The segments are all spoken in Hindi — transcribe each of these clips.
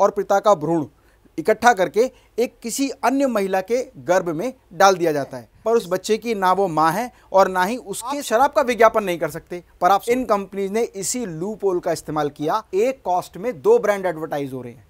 और पिता का भ्रूण इकट्ठा करके एक किसी अन्य महिला के गर्भ में डाल दिया जाता है पर उस बच्चे की ना वो माँ है और ना ही उसके शराब का विज्ञापन नहीं कर सकते पर आप इन कंपनीज ने इसी लूप पोल का इस्तेमाल किया एक कॉस्ट में दो ब्रांड एडवर्टाइज हो रहे हैं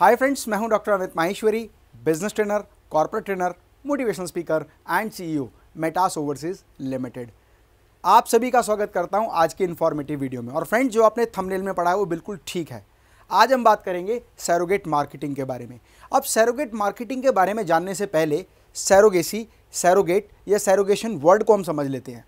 हाय फ्रेंड्स मैं हूं doctor Amit Maheshwari business trainer corporate trainer motivation speaker and CEO Metas overseas limited आप सभी का स्वागत करता हूं आज के इन्फॉर्मेटिव वीडियो में और फ्रेंड जो आपने थंबनेल में पढ़ा है वो बिल्कुल ठीक है आज हम बात करेंगे सैरोगेट मार्केटिंग के बारे में अब सैरोगेट मार्केटिंग के बारे में जानने से पहले सैरोगेसी सैरोगेट या सैरोगेशन वर्ड को हम समझ लेते हैं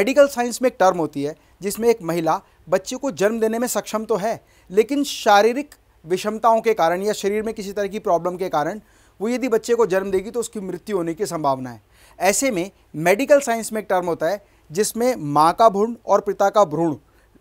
मेडिकल साइंस में एक टर्म होती है जिसमें एक महिला बच्चे को जन्म देने में सक्षम तो है लेकिन शारीरिक विषमताओं के कारण या शरीर में किसी तरह की प्रॉब्लम के कारण वो यदि बच्चे को जन्म देगी तो उसकी मृत्यु होने की संभावना है ऐसे में मेडिकल साइंस में एक टर्म होता है जिसमें माँ का भ्रूण और पिता का भ्रूण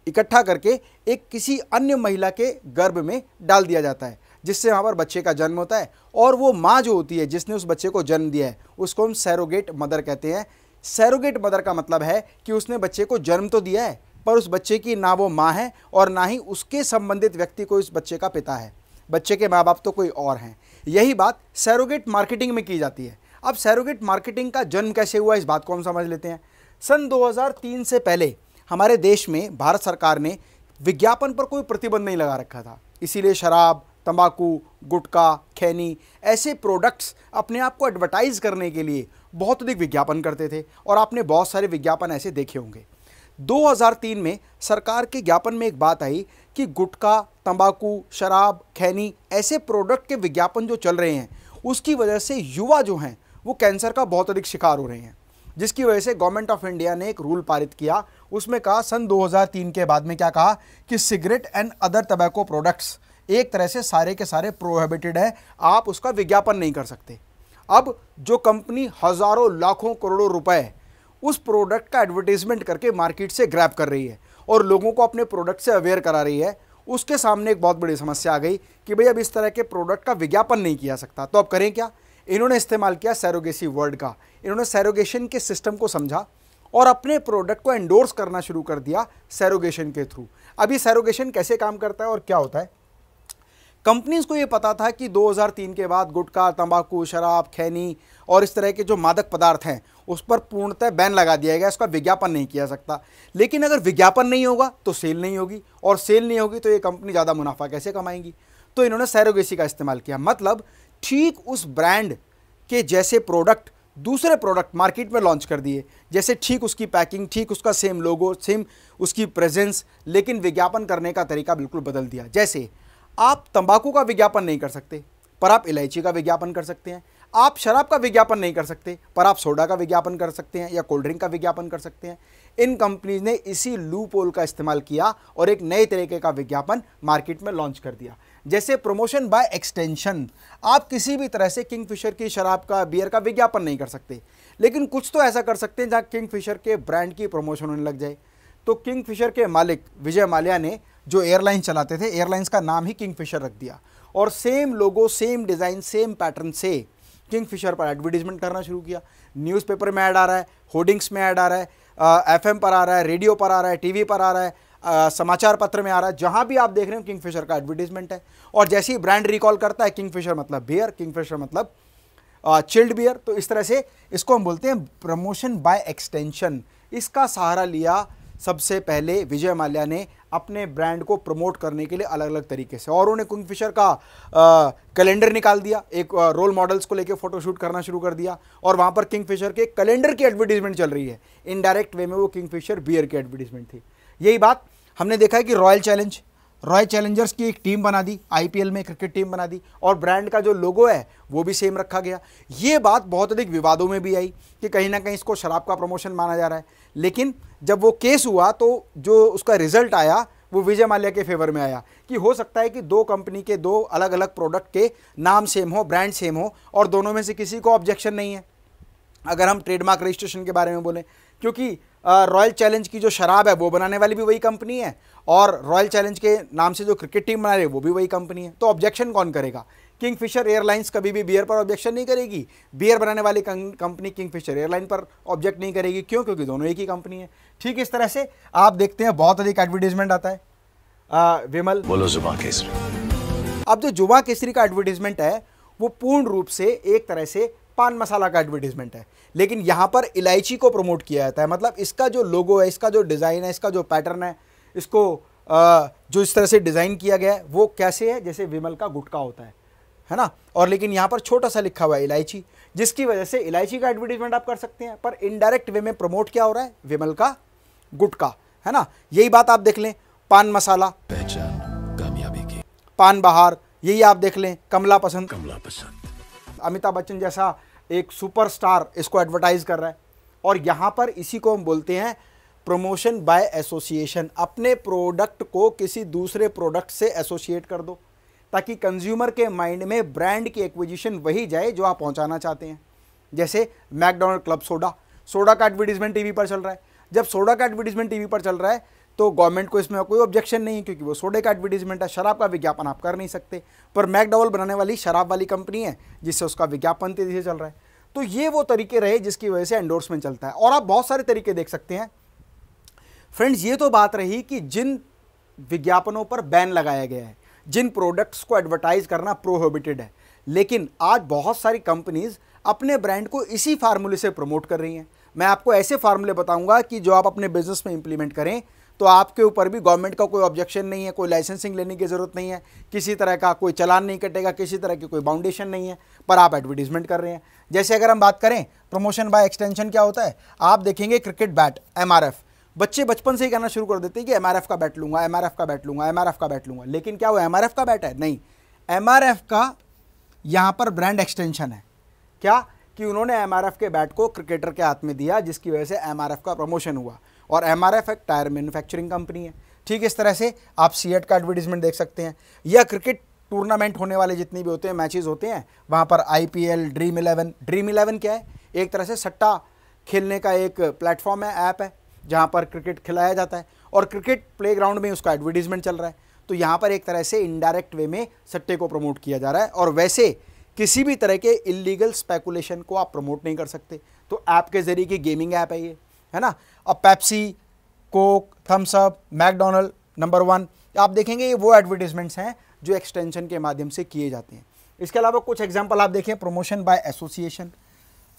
इकट्ठा करके एक किसी अन्य महिला के गर्भ में डाल दिया जाता है जिससे वहाँ पर बच्चे का जन्म होता है और वो माँ जो होती है जिसने उस बच्चे को जन्म दिया है उसको हम सैरोगेट मदर कहते हैं सैरोगेट मदर का मतलब है कि उसने बच्चे को जन्म तो दिया है पर उस बच्चे की ना वो माँ है और ना ही उसके संबंधित व्यक्ति को इस बच्चे का पिता है बच्चे के माँ बाप तो कोई और हैं यही बात सैरोगेट मार्केटिंग में की जाती है अब सैरोगेट मार्केटिंग का जन्म कैसे हुआ इस बात को हम समझ लेते हैं सन 2003 से पहले हमारे देश में भारत सरकार ने विज्ञापन पर कोई प्रतिबंध नहीं लगा रखा था इसीलिए शराब तंबाकू गुटखा खैनी ऐसे प्रोडक्ट्स अपने आप को एडवर्टाइज़ करने के लिए बहुत अधिक विज्ञापन करते थे और आपने बहुत सारे विज्ञापन ऐसे देखे होंगे 2003 में सरकार के ज्ञापन में एक बात आई कि गुटखा तंबाकू शराब खैनी ऐसे प्रोडक्ट के विज्ञापन जो चल रहे हैं उसकी वजह से युवा जो हैं वो कैंसर का बहुत अधिक शिकार हो रहे हैं जिसकी वजह से गवर्नमेंट ऑफ इंडिया ने एक रूल पारित किया उसमें कहा सन 2003 के बाद में क्या कहा कि cigarette and other tobacco products एक तरह से सारे के सारे प्रोहेबिटेड है आप उसका विज्ञापन नहीं कर सकते अब जो कंपनी हज़ारों लाखों करोड़ों रुपए उस प्रोडक्ट का एडवर्टीजमेंट करके मार्केट से ग्रैप कर रही है और लोगों को अपने प्रोडक्ट से अवेयर करा रही है उसके सामने एक बहुत बड़ी समस्या आ गई कि भाई अब इस तरह के प्रोडक्ट का विज्ञापन नहीं किया सकता तो अब करें क्या इन्होंने इस्तेमाल किया सैरोगेसी वर्ड का इन्होंने सैरोगेशन के सिस्टम को समझा और अपने प्रोडक्ट को एंडोर्स करना शुरू कर दिया सैरोगेशन के थ्रू अब ये सैरोगेशन कैसे काम करता है और क्या होता है कंपनीज को ये पता था कि 2003 के बाद गुटखा तंबाकू शराब खैनी और इस तरह के जो मादक पदार्थ हैं उस पर पूर्णतः बैन लगा दिया गया इसका विज्ञापन नहीं किया सकता लेकिन अगर विज्ञापन नहीं होगा तो सेल नहीं होगी और सेल नहीं होगी तो ये कंपनी ज़्यादा मुनाफा कैसे कमाएंगी तो इन्होंने सैरोगेसी का इस्तेमाल किया मतलब ठीक उस ब्रांड के जैसे प्रोडक्ट दूसरे प्रोडक्ट मार्केट में लॉन्च कर दिए जैसे ठीक उसकी पैकिंग ठीक उसका सेम लोगो सेम उसकी प्रेजेंस लेकिन विज्ञापन करने का तरीका बिल्कुल बदल दिया जैसे आप तंबाकू का विज्ञापन नहीं कर सकते पर आप इलायची का विज्ञापन कर सकते हैं आप शराब का विज्ञापन नहीं कर सकते पर आप सोडा का विज्ञापन कर सकते हैं या कोल्ड ड्रिंक का विज्ञापन कर सकते हैं इन कंपनीज ने इसी लू पोल का इस्तेमाल किया और एक नए तरीके का विज्ञापन मार्केट में लॉन्च कर दिया जैसे प्रमोशन बाय एक्सटेंशन आप किसी भी तरह से किंग फिशर की शराब का बियर का विज्ञापन नहीं कर सकते लेकिन कुछ तो ऐसा कर सकते हैं जहाँ किंग फिशर के ब्रांड की प्रमोशन होने लग जाए तो किंग फिशर के मालिक विजय माल्या ने जो एयरलाइन चलाते थे एयरलाइंस का नाम ही किंग फिशर रख दिया और same logo same design same pattern से किंग फिशर पर एडवर्टीजमेंट करना शुरू किया न्यूज़पेपर में ऐड आ रहा है होर्डिंग्स में ऐड आ रहा है एफ पर आ रहा है रेडियो पर आ रहा है टीवी पर आ रहा है आ, समाचार पत्र में आ रहा है जहाँ भी आप देख रहे हो किंग फिशर का एडवर्टीजमेंट है और जैसे ही ब्रांड रिकॉल करता है किंग फिशर मतलब बियर किंग फिशर मतलब चिल्ड बियर तो इस तरह से इसको हम बोलते हैं प्रमोशन बाय एक्सटेंशन इसका सहारा लिया सबसे पहले विजय माल्या ने अपने ब्रांड को प्रमोट करने के लिए अलग अलग तरीके से और उन्होंने किंगफिशर का कैलेंडर निकाल दिया एक आ, रोल मॉडल्स को लेकर फोटोशूट करना शुरू कर दिया और वहाँ पर किंगफिशर के कैलेंडर की एडवर्टीजमेंट चल रही है इनडायरेक्ट वे में वो किंगफिशर बियर की एडवर्टीजमेंट थी यही बात हमने देखा है कि रॉयल चैलेंज रॉयल चैलेंजर्स की एक टीम बना दी आईपीएल में क्रिकेट टीम बना दी और ब्रांड का जो लोगो है वो भी सेम रखा गया ये बात बहुत अधिक विवादों में भी आई कि कहीं ना कहीं इसको शराब का प्रमोशन माना जा रहा है लेकिन जब वो केस हुआ तो जो उसका रिजल्ट आया वो विजय माल्या के फेवर में आया कि हो सकता है कि दो कंपनी के दो अलग अलग प्रोडक्ट के नाम सेम हो ब्रांड सेम हो और दोनों में से किसी को ऑब्जेक्शन नहीं है अगर हम ट्रेडमार्क रजिस्ट्रेशन के बारे में बोलें क्योंकि रॉयल चैलेंज की जो शराब है वो बनाने वाली भी वही कंपनी है और रॉयल चैलेंज के नाम से जो क्रिकेट टीम बना रही है वो भी वही कंपनी है तो ऑब्जेक्शन कौन करेगा किंगफिशर एयरलाइंस कभी भी बियर पर ऑब्जेक्शन नहीं करेगी बियर बनाने वाली कंपनी किंगफिशर एयरलाइन पर ऑब्जेक्ट नहीं करेगी क्यों क्योंकि दोनों एक ही कंपनी है ठीक इस तरह से आप देखते हैं बहुत अधिक एडवर्टीजमेंट आता है आ, विमल बोलो जुबा केसरी अब जो जुबा केसरी का एडवर्टीजमेंट है वो पूर्ण रूप से एक तरह से पान मसाला का एडवर्टीजमेंट है लेकिन यहाँ पर इलायची को प्रमोट किया जाता है मतलब इसका जो लोगो है इसका जो डिज़ाइन है इसका जो पैटर्न है इसको जो इस तरह से डिज़ाइन किया गया है वो कैसे है जैसे विमल का गुटका होता है है ना और लेकिन यहाँ पर छोटा सा लिखा हुआ है इलायची जिसकी वजह से इलायची का एडवर्टीजमेंट आप कर सकते हैं पर इनडायरेक्ट वे में प्रमोट क्या हो रहा है विमल का गुट का है ना यही बात आप देख लें पान मसाला पहचान कामयाबी की पान बहार यही आप देख लें कमला पसंद कमला पसंद अमिताभ बच्चन जैसा एक सुपरस्टार इसको एडवर्टाइज कर रहा है और यहाँ पर इसी को हम बोलते हैं प्रमोशन बाय एसोसिएशन अपने प्रोडक्ट को किसी दूसरे प्रोडक्ट से एसोसिएट कर दो ताकि कंज्यूमर के माइंड में ब्रांड की एक्विजिशन वही जाए जो आप पहुंचाना चाहते हैं जैसे मैकडोनल्ड क्लब सोडा सोडा का एडवर्टीजमेंट टीवी पर चल रहा है जब सोडा का एडवर्टीजमेंट टीवी पर चल रहा है तो गवर्नमेंट को इसमें कोई ऑब्जेक्शन नहीं है क्योंकि वो सोडे का एडवर्टीजमेंट है शराब का विज्ञापन आप कर नहीं सकते पर मैकडोवल बनाने वाली शराब वाली कंपनी है जिससे उसका विज्ञापन तेजी से चल रहा है तो ये वो तरीके रहे जिसकी वजह से एंडोर्समेंट चलता है और आप बहुत सारे तरीके देख सकते हैं फ्रेंड्स ये तो बात रही कि जिन विज्ञापनों पर बैन लगाया गया है जिन प्रोडक्ट्स को एडवर्टाइज़ करना प्रोहिबिटेड है लेकिन आज बहुत सारी कंपनीज़ अपने ब्रांड को इसी फार्मूले से प्रमोट कर रही हैं मैं आपको ऐसे फार्मूले बताऊंगा कि जो आप अपने बिजनेस में इंप्लीमेंट करें तो आपके ऊपर भी गवर्नमेंट का कोई ऑब्जेक्शन नहीं है कोई लाइसेंसिंग लेने की ज़रूरत नहीं है किसी तरह का कोई चलान नहीं कटेगा किसी तरह की कोई बाउंडेशन नहीं है पर आप एडवर्टीजमेंट कर रहे हैं जैसे अगर हम बात करें प्रमोशन बाय एक्सटेंशन क्या होता है आप देखेंगे क्रिकेट बैट एम बच्चे बचपन से ही कहना शुरू कर देते हैं कि एम का बैट लूँगा एम का बैट लूंगा एम का बैट लूंगा लेकिन क्या वो एम का बैट है नहीं एम का यहाँ पर ब्रांड एक्सटेंशन है क्या कि उन्होंने एम के बैट को क्रिकेटर के हाथ में दिया जिसकी वजह से एम का प्रमोशन हुआ और एम एक टायर मैन्युफैक्चरिंग कंपनी है ठीक इस तरह से आप सी का एडवर्टीजमेंट देख सकते हैं या क्रिकेट टूर्नामेंट होने वाले जितने भी होते हैं मैचेस होते हैं वहाँ पर एल ड्रीम इलेवन ड्रीम इलेवन क्या है एक तरह से सट्टा खेलने का एक प्लेटफॉर्म है ऐप है जहाँ पर क्रिकेट खिलाया जाता है और क्रिकेट प्ले में उसका एडवर्टीजमेंट चल रहा है तो यहाँ पर एक तरह से इनडायरेक्ट वे में सट्टे को प्रमोट किया जा रहा है और वैसे किसी भी तरह के इलीगल स्पेकुलेशन को आप प्रमोट नहीं कर सकते तो ऐप के जरिए की गेमिंग ऐप है ये है ना अब Pepsi Coke Thums Up McDonald number one आप देखेंगे ये वो एडवर्टीजमेंट्स हैं जो एक्सटेंशन के माध्यम से किए जाते हैं इसके अलावा कुछ एग्जाम्पल आप देखें प्रमोशन बाय एसोसिएशन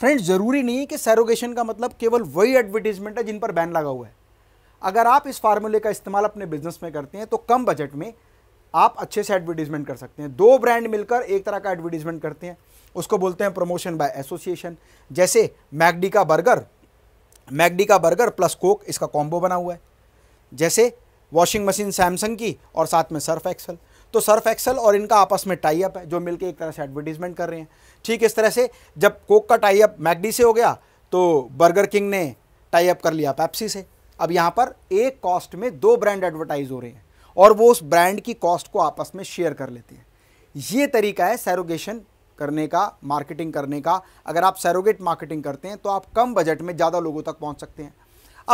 फ्रेंड्स ज़रूरी नहीं है कि सैरोगेशन का मतलब केवल वही एडवर्टीजमेंट है जिन पर बैन लगा हुआ है अगर आप इस फार्मूले का इस्तेमाल अपने बिजनेस में करते हैं तो कम बजट में आप अच्छे से एडवर्टीजमेंट कर सकते हैं दो ब्रांड मिलकर एक तरह का एडवर्टीजमेंट करते हैं उसको बोलते हैं प्रमोशन बाय एसोसिएशन जैसे मैगडी का बर्गर मैगडी का बर्गर प्लस कोक इसका कॉम्बो बना हुआ है जैसे वॉशिंग मशीन सैमसंग की और साथ में सर्फ एक्सल तो सर्फ एक्सल और इनका आपस में टाई अप है जो मिलकर एक तरह से एडवर्टीजमेंट कर रहे हैं ठीक इस तरह से जब कोक का टाई अप मैगडी से हो गया तो बर्गर किंग ने टाई अप कर लिया पैप्सी से अब यहाँ पर एक कॉस्ट में दो ब्रांड एडवर्टाइज हो रहे हैं और वो उस ब्रांड की कॉस्ट को आपस में शेयर कर लेते हैं ये तरीका है सैरोगेशन करने का मार्केटिंग करने का अगर आप सैरोगेट मार्केटिंग करते हैं तो आप कम बजट में ज़्यादा लोगों तक पहुंच सकते हैं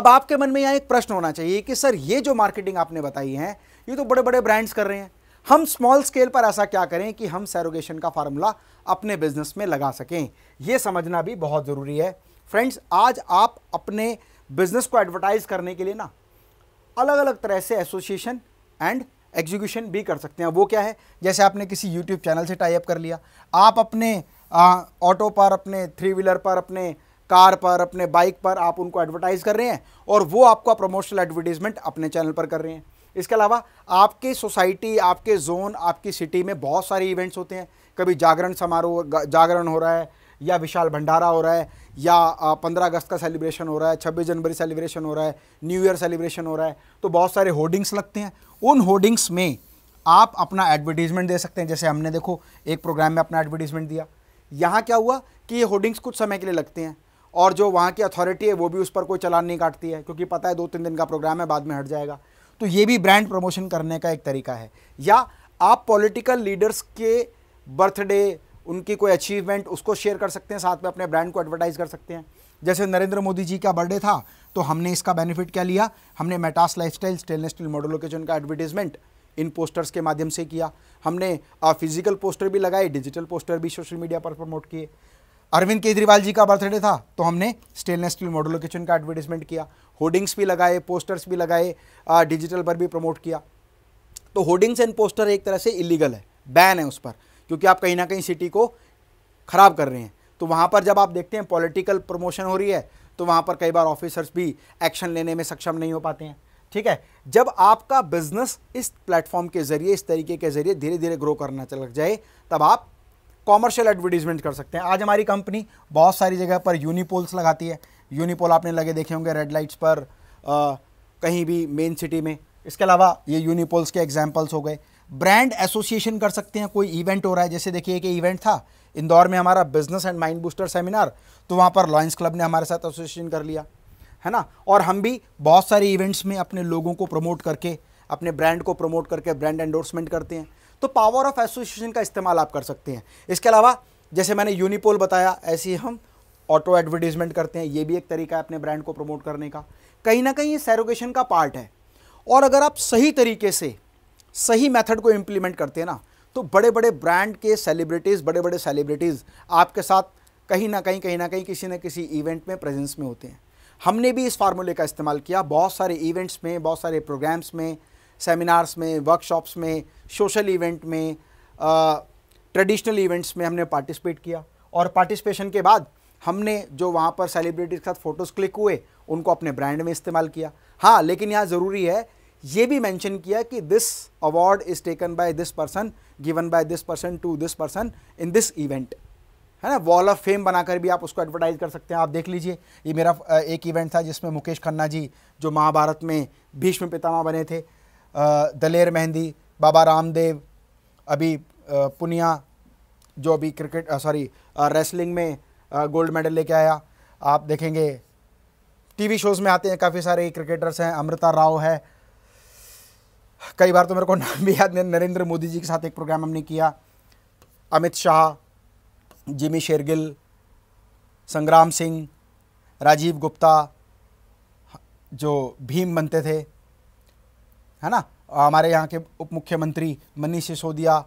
अब आपके मन में यहाँ एक प्रश्न होना चाहिए कि सर ये जो मार्केटिंग आपने बताई है ये तो बड़े बड़े ब्रांड्स कर रहे हैं हम स्मॉल स्केल पर ऐसा क्या करें कि हम सैरोगेशन का फार्मूला अपने बिजनेस में लगा सकें ये समझना भी बहुत ज़रूरी है फ्रेंड्स आज आप अपने बिजनेस को एडवर्टाइज़ करने के लिए ना अलग अलग तरह से एसोसिएशन एंड एग्जीक्यूशन भी कर सकते हैं वो क्या है जैसे आपने किसी यूट्यूब चैनल से टाइप कर लिया आप अपने ऑटो पर अपने थ्री व्हीलर पर अपने कार पर अपने बाइक पर आप उनको एडवर्टाइज़ कर रहे हैं और वो आपका प्रमोशनल एडवर्टीजमेंट अपने चैनल पर कर रहे हैं इसके अलावा आपके सोसाइटी आपके जोन आपकी सिटी में बहुत सारे इवेंट्स होते हैं कभी जागरण समारोह जागरण हो रहा है या विशाल भंडारा हो रहा है या पंद्रह अगस्त का सेलिब्रेशन हो रहा है छब्बीस जनवरी सेलिब्रेशन हो रहा है न्यू ईयर सेलिब्रेशन हो रहा है तो बहुत सारे होर्डिंग्स लगते हैं उन होर्डिंग्स में आप अपना एडवर्टीजमेंट दे सकते हैं जैसे हमने देखो एक प्रोग्राम में अपना एडवर्टीजमेंट दिया यहाँ क्या हुआ कि ये होर्डिंग्स कुछ समय के लिए लगते हैं और जो वहाँ की अथॉरिटी है वो भी उस पर कोई चलान नहीं काटती है क्योंकि पता है दो तीन दिन का प्रोग्राम है बाद में हट जाएगा तो ये भी ब्रांड प्रमोशन करने का एक तरीका है या आप पॉलिटिकल लीडर्स के बर्थडे उनकी कोई अचीवमेंट उसको शेयर कर सकते हैं साथ में अपने ब्रांड को एडवर्टाइज़ कर सकते हैं जैसे नरेंद्र मोदी जी का बर्थडे था तो हमने इसका बेनिफिट क्या लिया हमने Metas lifestyle stainless steel model location का एडवर्टीजमेंट इन पोस्टर्स के माध्यम से किया हमने फिजिकल पोस्टर भी लगाए डिजिटल पोस्टर भी सोशल मीडिया पर प्रमोट किए अरविंद केजरीवाल जी का बर्थडे था तो हमने स्टेनलेस स्टील मॉडुलर किचन का एडवर्टीजमेंट किया होर्डिंग्स भी लगाए पोस्टर्स भी लगाए डिजिटल पर भी प्रमोट किया तो होर्डिंग्स एंड पोस्टर एक तरह से इलीगल है बैन है उस पर क्योंकि आप कहीं ना कहीं सिटी को ख़राब कर रहे हैं तो वहाँ पर जब आप देखते हैं पॉलिटिकल प्रमोशन हो रही है तो वहाँ पर कई बार ऑफिसर्स भी एक्शन लेने में सक्षम नहीं हो पाते हैं ठीक है जब आपका बिजनेस इस प्लेटफॉर्म के जरिए इस तरीके के जरिए धीरे धीरे ग्रो करना चल जाए तब आप कॉमर्शियल एडवर्टीजमेंट कर सकते हैं आज हमारी कंपनी बहुत सारी जगह पर यूनिपोल्स लगाती है यूनिपोल आपने लगे देखे होंगे रेड लाइट्स पर आ, कहीं भी मेन सिटी में इसके अलावा ये यूनिपोल्स के एग्जाम्पल्स हो गए ब्रांड एसोसिएशन कर सकते हैं कोई इवेंट हो रहा है जैसे देखिए एक इवेंट था इंदौर में हमारा business and mind booster seminar तो वहाँ पर लॉयंस क्लब ने हमारे साथ एसोसिएशन कर लिया है ना और हम भी बहुत सारे इवेंट्स में अपने लोगों को प्रमोट करके अपने ब्रांड को प्रमोट करके ब्रांड एंडोर्समेंट करते हैं तो पावर ऑफ एसोसिएशन का इस्तेमाल आप कर सकते हैं इसके अलावा जैसे मैंने यूनिपोल बताया ऐसे ही हम ऑटो एडवर्टीजमेंट करते हैं ये भी एक तरीका है अपने ब्रांड को प्रमोट करने का कहीं ना कहीं ये सैरोगेशन का पार्ट है और अगर आप सही तरीके से सही मेथड को इम्प्लीमेंट करते हैं ना तो बड़े बड़े ब्रांड के सेलिब्रिटीज़ बड़े बड़े सेलिब्रिटीज़ आपके साथ कहीं ना कहीं कहीं ना कहीं किसी न किसी इवेंट में प्रेजेंस में होते हैं हमने भी इस फार्मूले का इस्तेमाल किया बहुत सारे इवेंट्स में बहुत सारे प्रोग्राम्स में सेमिनार्स में वर्कशॉप्स में सोशल इवेंट में ट्रेडिशनल uh, इवेंट्स में हमने पार्टिसिपेट किया और पार्टिसिपेशन के बाद हमने जो वहाँ पर सेलिब्रिटीज़ के साथ फ़ोटोज़ क्लिक हुए उनको अपने ब्रांड में इस्तेमाल किया हाँ लेकिन यहाँ ज़रूरी है ये भी मेंशन किया कि this award is taken by this person given by this person to this person in this event है ना वॉल ऑफ फेम बनाकर भी आप उसको एडवर्टाइज कर सकते हैं आप देख लीजिए ये मेरा uh, एक इवेंट था जिसमें मुकेश खन्ना जी जो महाभारत में भीष्म पितामह बने थे दलेर मेहंदी बाबा रामदेव अभी पुनिया जो अभी क्रिकेट सॉरी रेसलिंग में गोल्ड मेडल लेके आया आप देखेंगे टीवी शोज़ में आते हैं काफ़ी सारे क्रिकेटर्स हैं अमृता राव है कई बार तो मेरे को नाम भी याद नहीं नरेंद्र मोदी जी के साथ एक प्रोग्राम हमने किया अमित शाह जिमी शेरगिल संग्राम सिंह राजीव गुप्ता जो भीम बनते थे है ना हमारे यहाँ के उप मुख्यमंत्री मनीष सिसोदिया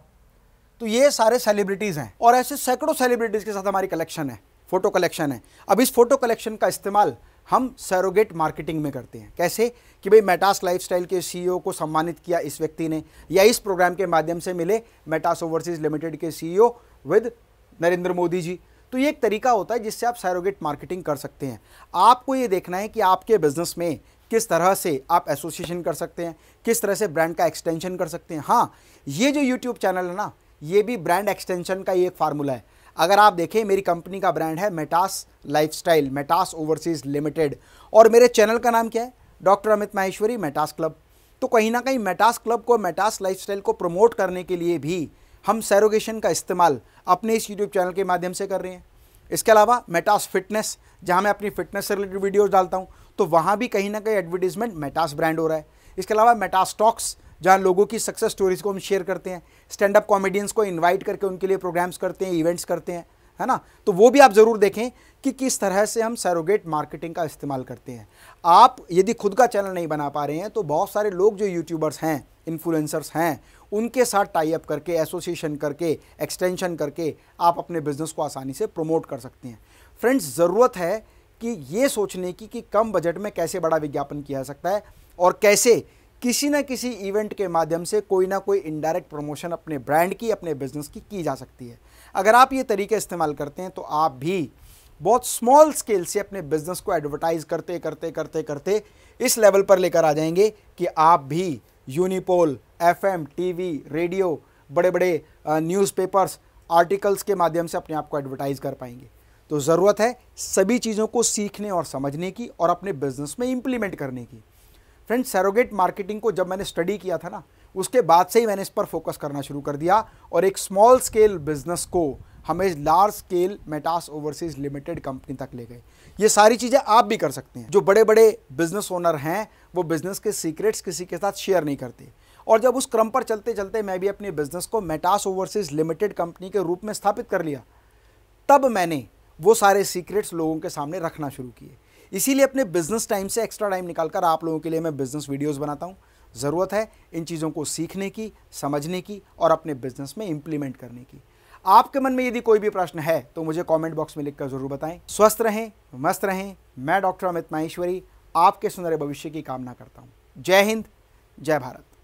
तो ये सारे सेलिब्रिटीज़ हैं और ऐसे सैकड़ों सेलिब्रिटीज़ के साथ हमारी कलेक्शन है फ़ोटो कलेक्शन है अब इस फ़ोटो कलेक्शन का इस्तेमाल हम सैरोगेट मार्केटिंग में करते हैं कैसे कि भाई मेटास लाइफस्टाइल के सीईओ e को सम्मानित किया इस व्यक्ति ने या इस प्रोग्राम के माध्यम से मिले मेटास ओवरसीज लिमिटेड के CEO with e Narendra Modi ji तो ये एक तरीका होता है जिससे आप सैरोगेट मार्केटिंग कर सकते हैं आपको ये देखना है कि आपके बिजनेस में किस तरह से आप एसोसिएशन कर सकते हैं किस तरह से ब्रांड का एक्सटेंशन कर सकते हैं हाँ ये जो यूट्यूब चैनल है ना ये भी ब्रांड एक्सटेंशन का ही एक फार्मूला है अगर आप देखें मेरी कंपनी का ब्रांड है Metas lifestyle Metas overseas limited और मेरे चैनल का नाम क्या है doctor Amit Maheshwari Metas club तो कहीं ना कहीं मेटास क्लब को मेटास लाइफस्टाइल को प्रमोट करने के लिए भी हम सैरोगेशन का इस्तेमाल अपने इस यूट्यूब चैनल के माध्यम से कर रहे हैं इसके अलावा मेटास फिटनेस जहाँ मैं अपनी फिटनेस से रिलेटेड वीडियोज़ डालता हूँ तो वहाँ भी कहीं ना कहीं एडवर्टीजमेंट मेटास ब्रांड हो रहा है इसके अलावा मेटास स्टॉक्स जहाँ लोगों की सक्सेस स्टोरीज को हम शेयर करते हैं स्टैंड अप कॉमेडियंस को इन्वाइट करके उनके लिए प्रोग्राम्स करते हैं इवेंट्स करते हैं है ना तो वो भी आप ज़रूर देखें कि किस तरह से हम सैरोगेट मार्केटिंग का इस्तेमाल करते हैं आप यदि खुद का चैनल नहीं बना पा रहे हैं तो बहुत सारे लोग जो यूट्यूबर्स हैं इन्फ्लुएंसर्स हैं उनके साथ टाई अप करके एसोसिएशन करके एक्सटेंशन करके आप अपने बिजनेस को आसानी से प्रमोट कर सकते हैं फ्रेंड्स ज़रूरत है कि ये सोचने की कि कम बजट में कैसे बड़ा विज्ञापन किया जा सकता है और कैसे किसी ना किसी इवेंट के माध्यम से कोई ना कोई इनडायरेक्ट प्रमोशन अपने ब्रांड की अपने बिजनेस की की जा सकती है अगर आप ये तरीके इस्तेमाल करते हैं तो आप भी बहुत स्मॉल स्केल से अपने बिजनेस को एडवर्टाइज करते करते करते करते इस लेवल पर लेकर आ जाएंगे कि आप भी यूनिपोल एफ एम रेडियो बड़े बड़े न्यूज़पेपर्स आर्टिकल्स के माध्यम से अपने आप को एडवर्टाइज कर पाएंगे तो ज़रूरत है सभी चीज़ों को सीखने और समझने की और अपने बिजनेस में इम्प्लीमेंट करने की फ्रेंड्स सैरोगेट मार्केटिंग को जब मैंने स्टडी किया था ना उसके बाद से ही मैंने इस पर फोकस करना शुरू कर दिया और एक स्मॉल स्केल बिजनेस को हमें large scale Metas overseas limited company तक ले गए ये सारी चीज़ें आप भी कर सकते हैं जो बड़े बड़े बिजनेस ओनर हैं वो बिजनेस के सीक्रेट्स किसी के साथ शेयर नहीं करते और जब उस क्रम पर चलते चलते मैं भी अपने बिजनेस को मेटास ओवरसीज लिमिटेड कंपनी के रूप में स्थापित कर लिया तब मैंने वो सारे सीक्रेट्स लोगों के सामने रखना शुरू किए इसीलिए अपने बिजनेस टाइम से एक्स्ट्रा टाइम निकालकर आप लोगों के लिए मैं बिजनेस वीडियोस बनाता हूँ ज़रूरत है इन चीज़ों को सीखने की समझने की और अपने बिजनेस में इम्प्लीमेंट करने की आपके मन में यदि कोई भी प्रश्न है तो मुझे कमेंट बॉक्स में लिखकर ज़रूर बताएं स्वस्थ रहें मस्त रहें मैं डॉक्टर अमित माहेश्वरी आपके सुंदर भविष्य की कामना करता हूँ जय हिंद जय भारत